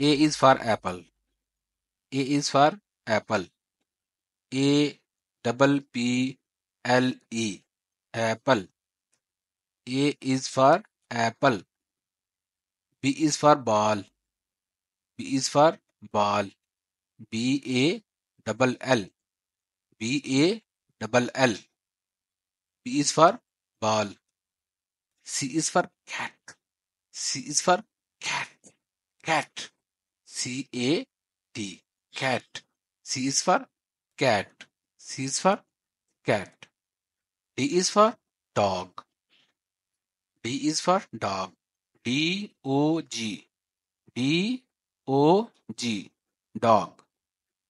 A is for apple. A is for apple. A double P L E apple. A is for apple. B is for ball. B is for ball. B A double L. B A double L. B is for ball. C is for cat. C is for cat. Cat. C A T cat. C is for cat. C is for cat. D is for dog. D is for dog. D O G. D O G. Dog.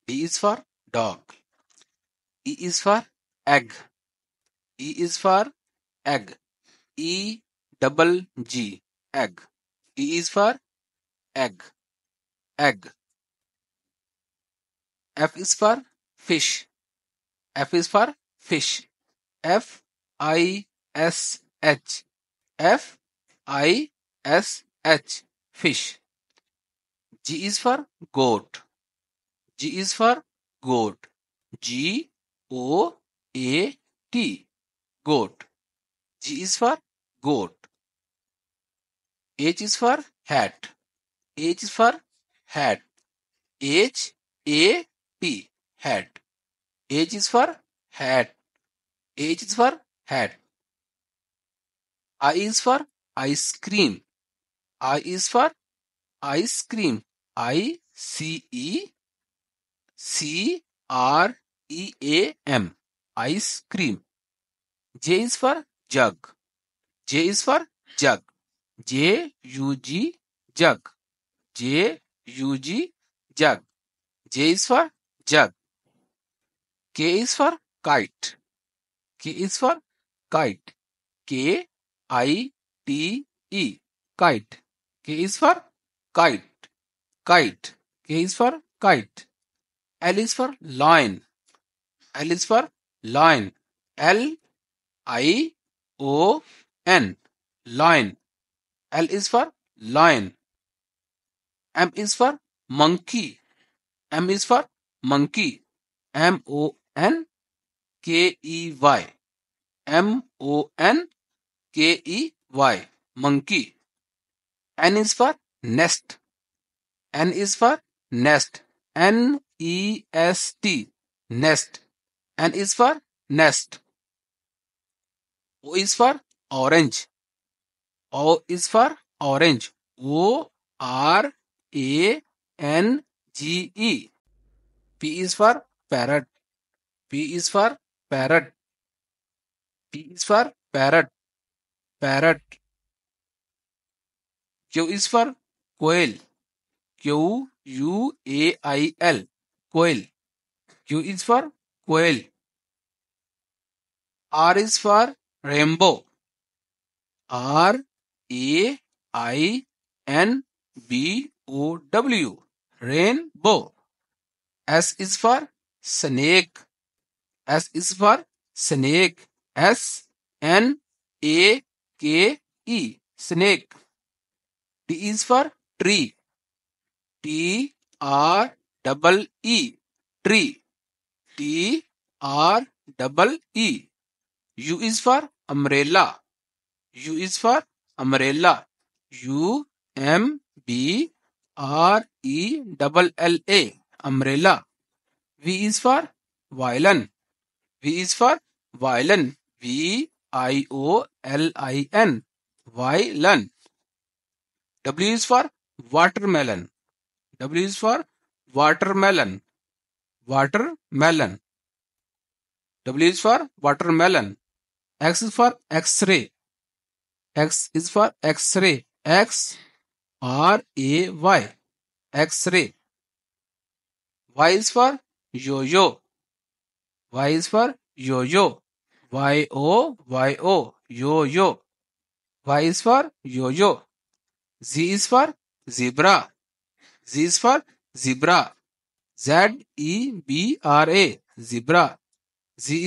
D is for dog. E is for egg. E is for egg. E double G. Egg. E is for egg egg. F is for fish. F is for fish. F I S H. F I S H. Fish. G is for goat. G is for goat. G O A T. Goat. G is for goat. H is for hat. H is for hat. H A T hat. H is for hat. H is for hat. I is for ice cream. I is for ice cream. I C E C R E A M. Ice cream. J is for jug. J is for jug. J U G jug. J UG, jug. J is for jug. K is for kite. K is for kite. K I T E. Kite. K is for kite. Kite. K is for kite. L is for line. L is for line. L I O N. Line. L is for line. M is for monkey. M is for monkey. M O N K E Y. M O N K E Y. Monkey. N is for nest. N is for nest. N E S T. Nest. N is for nest. O is for orange. O is for orange. O R a N G E. P is for parrot. P is for parrot. P is for parrot. Parrot. Q is for quail. Q U A I L. Quail. Q is for quail. R is for rainbow. R A I N B O W rainbow. S is for snake. S is for snake. S N A K E snake. T is for tree. T R double E tree. T R double E. U is for umbrella. U is for umbrella. U M B R E double L A umbrella V is for violin V is for violin V I O L I N violin W is for watermelon W is for watermelon melon W is for water melon X is for X ray X is for X ray X R A Y X-ray. Y is for yo-yo. Y is for yo-yo. Y O Y O yo-yo. Y is for yo-yo. Z is for zebra. Z is for zebra. Z E B R A zebra. Z